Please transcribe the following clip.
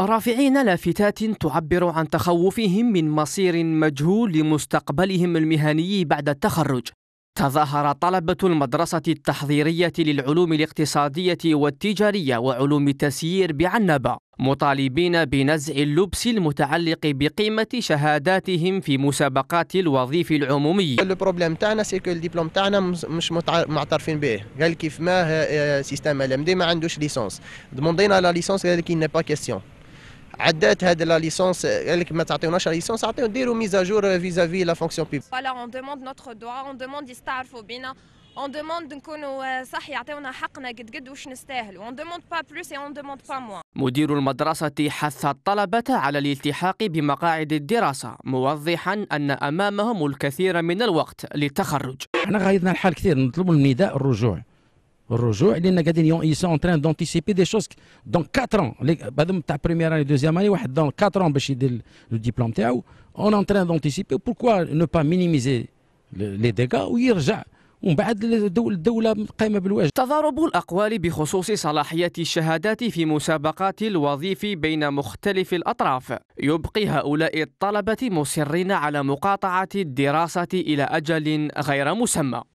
رافعين لافتات تعبر عن تخوفهم من مصير مجهول لمستقبلهم المهني بعد التخرج تظاهر طلبة المدرسة التحضيرية للعلوم الاقتصادية والتجارية وعلوم التسيير بعنبة مطالبين بنزع اللبس المتعلق بقيمة شهاداتهم في مسابقات الوظيف العمومي البروبليم تاعنا سيكو الدبلوم تاعنا مش معترفين به قال كيف ما سيستم الام دي ما عندوش ليسونس دموندينا لا ليسونس قال كي با كيستيون عدات هاد لا ليسونس قال لك ما تعطيوناش ليسونس اعطيو ديروا ميزاجور فيزافي لا فونكسيون بيب فوالا اون دوموند نوتر دوا اون دوموند يستعرفوا بينا اون دوموند نكونوا آه، صح يعطيونا حقنا قد قد واش نستاهلوا اون دوموند با بلوس اون دوموند با موان مدير المدرسة حث الطلبة على الالتحاق بمقاعد الدراسة موضحا أن أمامهم الكثير من الوقت للتخرج احنا غايضنا الحال كثير نطلب من النداء الرجوع الرجوع لان قاعدين ils sont en train دونتيسيبي دي شوز dans 4 ans بعد تاع بريمير اني دوزيام اني واحد دون 4 ans باش يدير لو ديبلوم تاعو اون ان تران دونتيسيبي d'anticiper نو با مينيميزي لي ديغا ويرجع ومن بعد الدولة قائمة بالواجب تضارب الأقوال بخصوص صلاحية الشهادات في مسابقات الوظيف بين مختلف الأطراف يبقي هؤلاء الطلبة مصرين على مقاطعة الدراسة إلى أجل غير مسمى